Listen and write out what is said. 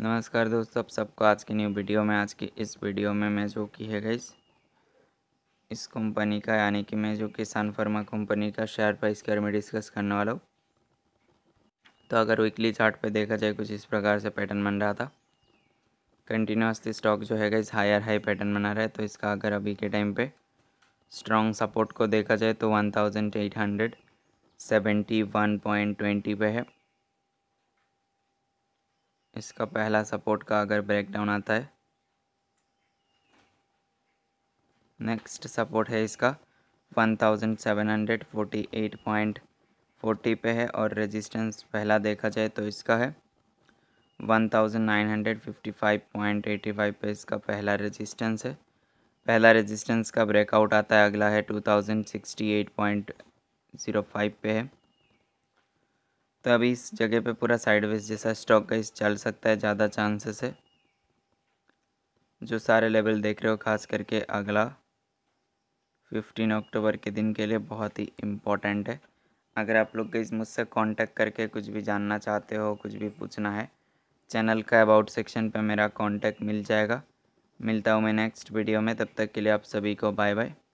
नमस्कार दोस्तों आप सबको आज की न्यू वीडियो में आज की इस वीडियो में मैं जो की है गई इस कंपनी का यानी कि मैं जो कि सन फार्मा कंपनी का शेयर प्राइस के बारे में डिस्कस करने वाला हूँ तो अगर वीकली चार्ट पे देखा जाए कुछ इस प्रकार से पैटर्न बन रहा था कंटिन्यूसली स्टॉक जो है गई हायर हाई पैटर्न बना रहा है तो इसका अगर अभी के टाइम पे स्ट्रॉन्ग सपोर्ट को देखा जाए तो one thousand eight hundred seventy one point twenty पे है इसका पहला सपोर्ट का अगर ब्रेकडाउन आता है नेक्स्ट सपोर्ट है इसका one thousand seven hundred forty eight point forty पे है और रेजिस्टेंस पहला देखा जाए तो इसका है one thousand nine hundred fifty five point eighty five पे इसका पहला रेजिस्टेंस है पहला रेजिस्टेंस का ब्रेकआउट आता है अगला है two thousand sixty eight point zero five पे है तो अभी इस जगह पे पूरा साइडवेज जैसा स्टॉक इस चल सकता है ज़्यादा चांसेस है जो सारे लेवल देख रहे हो खास करके अगला फिफ्टीन अक्टूबर के दिन के लिए बहुत ही इम्पोर्टेंट है अगर आप लोग इस मुझसे कांटेक्ट करके कुछ भी जानना चाहते हो कुछ भी पूछना है चैनल का अबाउट सेक्शन पर मेरा कॉन्टैक्ट मिल जाएगा मिलता हूँ मैं नेक्स्ट वीडियो में तब तक के लिए आप सभी को बाय बाय